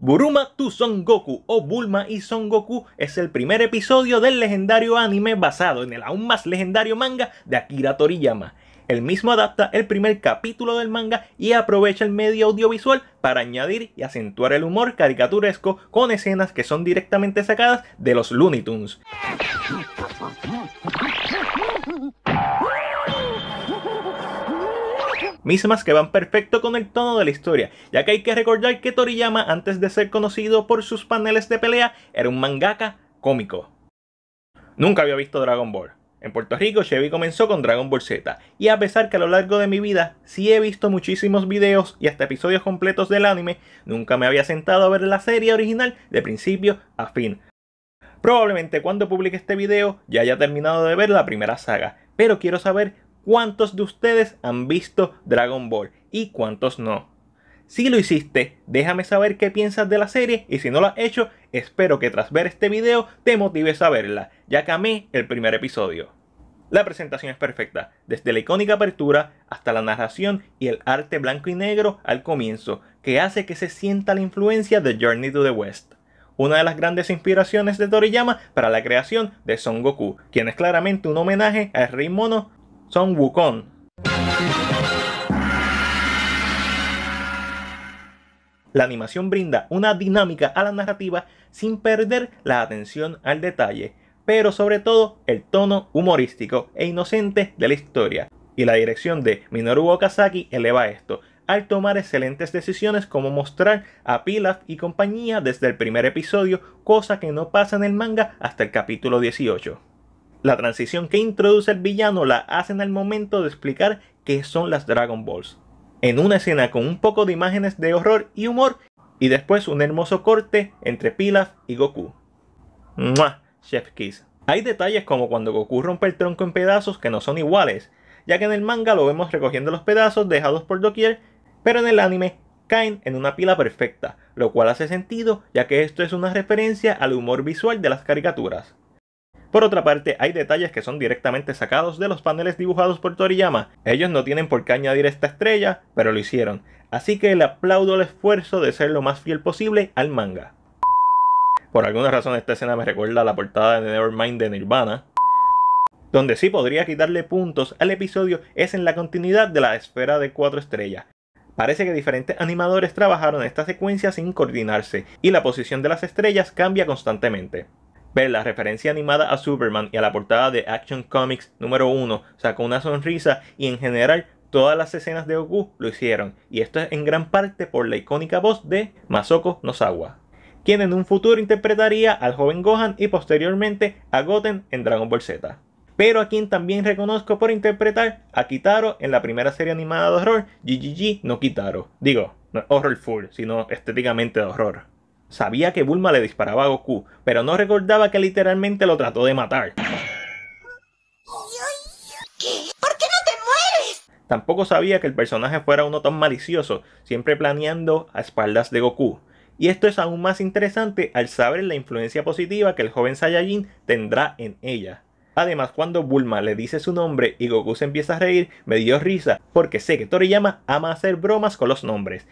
Buruma to Son Goku o Bulma y Son Goku es el primer episodio del legendario anime basado en el aún más legendario manga de Akira Toriyama. El mismo adapta el primer capítulo del manga y aprovecha el medio audiovisual para añadir y acentuar el humor caricaturesco con escenas que son directamente sacadas de los Looney Tunes. mismas que van perfecto con el tono de la historia, ya que hay que recordar que Toriyama, antes de ser conocido por sus paneles de pelea, era un mangaka cómico. Nunca había visto Dragon Ball. En Puerto Rico, Chevy comenzó con Dragon Ball Z, y a pesar que a lo largo de mi vida sí he visto muchísimos videos y hasta episodios completos del anime, nunca me había sentado a ver la serie original de principio a fin. Probablemente cuando publique este video ya haya terminado de ver la primera saga, pero quiero saber cuántos de ustedes han visto Dragon Ball y cuántos no. Si lo hiciste, déjame saber qué piensas de la serie y si no lo has hecho, espero que tras ver este video te motives a verla, ya que a mí el primer episodio. La presentación es perfecta, desde la icónica apertura hasta la narración y el arte blanco y negro al comienzo, que hace que se sienta la influencia de Journey to the West, una de las grandes inspiraciones de Toriyama para la creación de Son Goku, quien es claramente un homenaje al rey mono son Wukong. La animación brinda una dinámica a la narrativa sin perder la atención al detalle, pero sobre todo el tono humorístico e inocente de la historia. Y la dirección de Minoru Okazaki eleva esto, al tomar excelentes decisiones como mostrar a Pilaf y compañía desde el primer episodio, cosa que no pasa en el manga hasta el capítulo 18. La transición que introduce el villano la hacen al momento de explicar qué son las Dragon Balls. En una escena con un poco de imágenes de horror y humor y después un hermoso corte entre Pilaf y Goku. ¡Mua! Chef Kiss. Hay detalles como cuando Goku rompe el tronco en pedazos que no son iguales, ya que en el manga lo vemos recogiendo los pedazos dejados por doquier, pero en el anime caen en una pila perfecta, lo cual hace sentido ya que esto es una referencia al humor visual de las caricaturas. Por otra parte, hay detalles que son directamente sacados de los paneles dibujados por Toriyama. Ellos no tienen por qué añadir esta estrella, pero lo hicieron. Así que le aplaudo el esfuerzo de ser lo más fiel posible al manga. Por alguna razón esta escena me recuerda a la portada de Nevermind de Nirvana. Donde sí podría quitarle puntos al episodio es en la continuidad de la esfera de cuatro estrellas. Parece que diferentes animadores trabajaron esta secuencia sin coordinarse y la posición de las estrellas cambia constantemente. Ver la referencia animada a Superman y a la portada de Action Comics número 1 sacó una sonrisa y en general todas las escenas de Goku lo hicieron. Y esto es en gran parte por la icónica voz de Masoko Nozawa, quien en un futuro interpretaría al joven Gohan y posteriormente a Goten en Dragon Ball Z pero a quien también reconozco por interpretar a Kitaro en la primera serie animada de horror, GGG no Kitaro. Digo, no horror full, sino estéticamente de horror. Sabía que Bulma le disparaba a Goku, pero no recordaba que literalmente lo trató de matar. ¿Qué? ¿Por qué no te mueres? Tampoco sabía que el personaje fuera uno tan malicioso, siempre planeando a espaldas de Goku. Y esto es aún más interesante al saber la influencia positiva que el joven Saiyajin tendrá en ella. Además, cuando Bulma le dice su nombre y Goku se empieza a reír, me dio risa, porque sé que Toriyama ama hacer bromas con los nombres,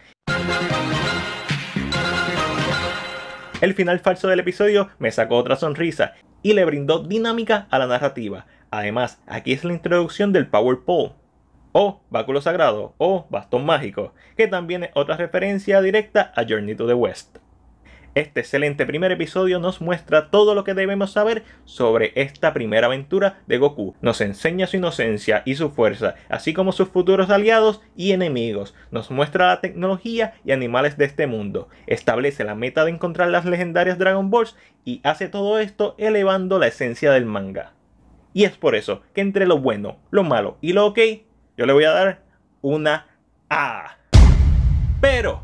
El final falso del episodio me sacó otra sonrisa y le brindó dinámica a la narrativa. Además, aquí es la introducción del Power Pole, o báculo sagrado, o bastón mágico, que también es otra referencia directa a Journey to the West. Este excelente primer episodio nos muestra todo lo que debemos saber sobre esta primera aventura de Goku. Nos enseña su inocencia y su fuerza, así como sus futuros aliados y enemigos. Nos muestra la tecnología y animales de este mundo. Establece la meta de encontrar las legendarias Dragon Balls y hace todo esto elevando la esencia del manga. Y es por eso que entre lo bueno, lo malo y lo ok, yo le voy a dar una A. Pero